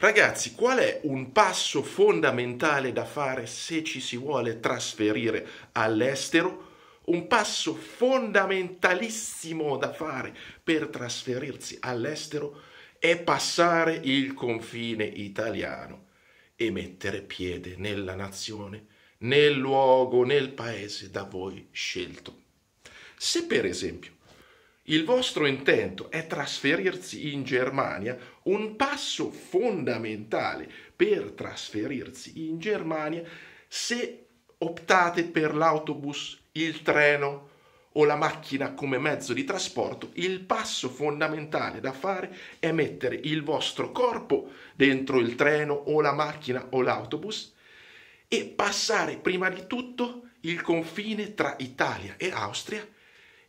Ragazzi, qual è un passo fondamentale da fare se ci si vuole trasferire all'estero? Un passo fondamentalissimo da fare per trasferirsi all'estero è passare il confine italiano e mettere piede nella nazione, nel luogo, nel paese da voi scelto. Se per esempio il vostro intento è trasferirsi in Germania. Un passo fondamentale per trasferirsi in Germania se optate per l'autobus, il treno o la macchina come mezzo di trasporto, il passo fondamentale da fare è mettere il vostro corpo dentro il treno o la macchina o l'autobus e passare prima di tutto il confine tra Italia e Austria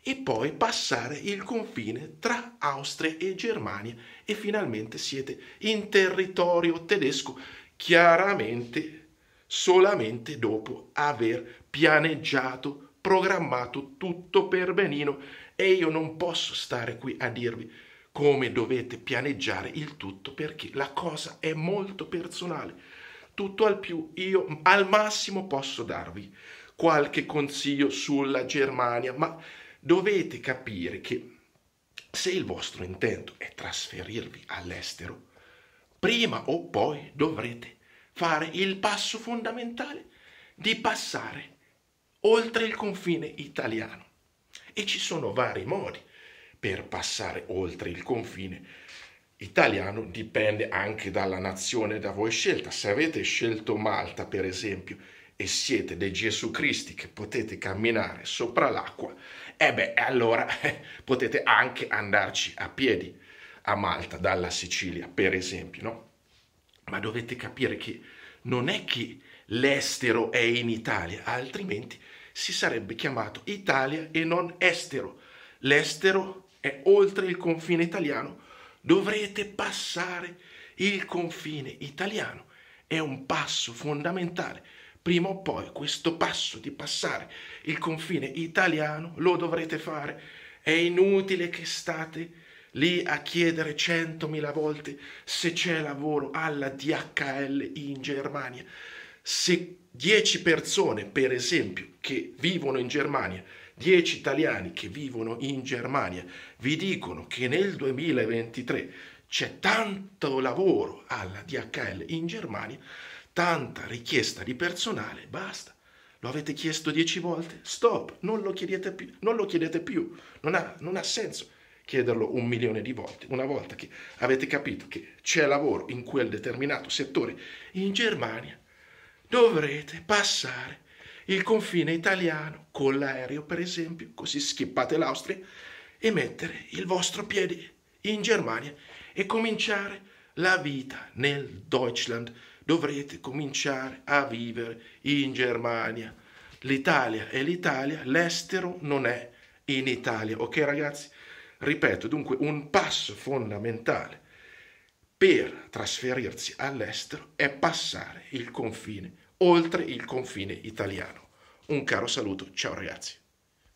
e poi passare il confine tra Austria e Germania e finalmente siete in territorio tedesco, chiaramente solamente dopo aver pianeggiato, programmato tutto per benino e io non posso stare qui a dirvi come dovete pianeggiare il tutto perché la cosa è molto personale. Tutto al più io al massimo posso darvi qualche consiglio sulla Germania, ma dovete capire che se il vostro intento è trasferirvi all'estero, prima o poi dovrete fare il passo fondamentale di passare oltre il confine italiano. E ci sono vari modi per passare oltre il confine italiano, dipende anche dalla nazione da voi scelta. Se avete scelto Malta, per esempio, e siete dei Gesù Cristi che potete camminare sopra l'acqua, eh e beh, allora potete anche andarci a piedi a Malta dalla Sicilia, per esempio, no? Ma dovete capire che non è che l'estero è in Italia, altrimenti si sarebbe chiamato Italia e non estero. L'estero è oltre il confine italiano, dovrete passare il confine italiano. È un passo fondamentale prima o poi questo passo di passare il confine italiano lo dovrete fare. È inutile che state lì a chiedere centomila volte se c'è lavoro alla DHL in Germania. Se dieci persone, per esempio, che vivono in Germania dieci italiani che vivono in Germania vi dicono che nel 2023 c'è tanto lavoro alla DHL in Germania, Tanta richiesta di personale, basta. Lo avete chiesto dieci volte? Stop, non lo chiedete più. Non, lo chiedete più. non, ha, non ha senso chiederlo un milione di volte. Una volta che avete capito che c'è lavoro in quel determinato settore in Germania, dovrete passare il confine italiano con l'aereo, per esempio, così schippate l'Austria e mettere il vostro piede in Germania e cominciare la vita nel Deutschland dovrete cominciare a vivere in Germania. L'Italia è l'Italia, l'estero non è in Italia. Ok ragazzi? Ripeto, dunque un passo fondamentale per trasferirsi all'estero è passare il confine, oltre il confine italiano. Un caro saluto, ciao ragazzi.